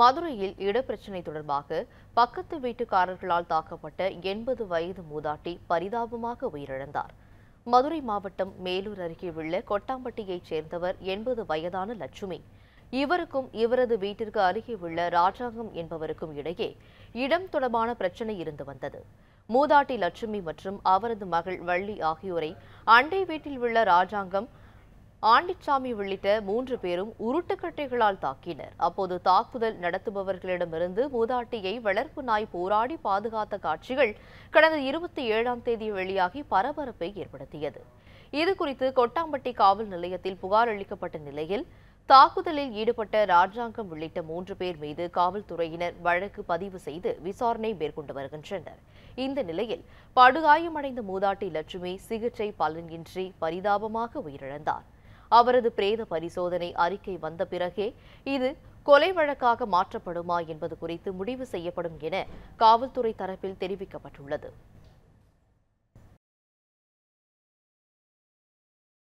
மதுரையில் இடப்பிரச்சினை தொடர்பாக பக்கத்து வீட்டுக்காரர்களால் தாக்கப்பட்ட எண்பது வயது மூதாட்டி பரிதாபமாக உயிரிழந்தார் மதுரை மாவட்டம் மேலூர் அருகே உள்ள கொட்டாம்பட்டியைச் சேர்ந்தவர் எண்பது வயதான லட்சுமி இவருக்கும் இவரது வீட்டிற்கு அருகே உள்ள ராஜாங்கம் என்பவருக்கும் இடையே இடம் தொடர்பான பிரச்சினை இருந்து வந்தது மூதாட்டி லட்சுமி மற்றும் அவரது மகள் வள்ளி ஆகியோரை அண்டை வீட்டில் உள்ள ராஜாங்கம் ஆண்டிச்சாமி உள்ளிட்ட மூன்று பேரும் உருட்டுக்கட்டைகளால் தாக்கினர் அப்போது தாக்குதல் நடத்துபவர்களிடமிருந்து மூதாட்டியை வளர்ப்பு நாய் போராடி பாதுகாத்த காட்சிகள் கடந்த இருபத்தி ஏழாம் தேதி வெளியாகி பரபரப்பை ஏற்படுத்தியது இது குறித்து கொட்டாம்பட்டி காவல் நிலையத்தில் புகார் அளிக்கப்பட்ட நிலையில் தாக்குதலில் ஈடுபட்ட ராஜாங்கம் உள்ளிட்ட மூன்று பேர் மீது காவல்துறையினர் வழக்கு பதிவு செய்து விசாரணை மேற்கொண்டு வருகின்றனர் இந்த நிலையில் படுகாயமடைந்த மூதாட்டி லட்சுமி சிகிச்சை பலனின்றி பரிதாபமாக உயிரிழந்தார் அவரது பிரேத பரிசோதனை அறிக்கை வந்த பிறகே இது கொலை வழக்காக மாற்றப்படுமா என்பது குறித்து முடிவு செய்யப்படும் என காவல்துறை தரப்பில் தெரிவிக்கப்பட்டுள்ளது